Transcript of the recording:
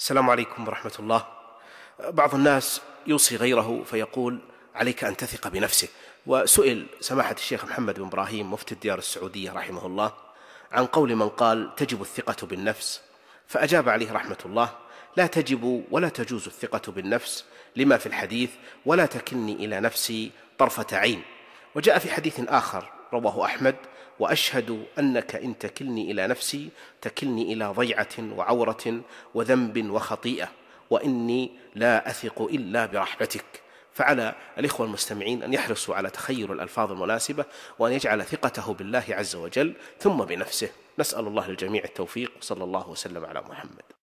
السلام عليكم ورحمه الله بعض الناس يوصي غيره فيقول عليك ان تثق بنفسك وسئل سماحه الشيخ محمد بن ابراهيم مفتي الديار السعوديه رحمه الله عن قول من قال تجب الثقه بالنفس فاجاب عليه رحمه الله لا تجب ولا تجوز الثقه بالنفس لما في الحديث ولا تكلني الى نفسي طرفه عين وجاء في حديث اخر رواه احمد واشهد انك ان تكلني الى نفسي تكلني الى ضيعه وعوره وذنب وخطيئه واني لا اثق الا برحمتك فعلى الاخوه المستمعين ان يحرصوا على تخير الالفاظ المناسبه وان يجعل ثقته بالله عز وجل ثم بنفسه نسال الله للجميع التوفيق وصلى الله وسلم على محمد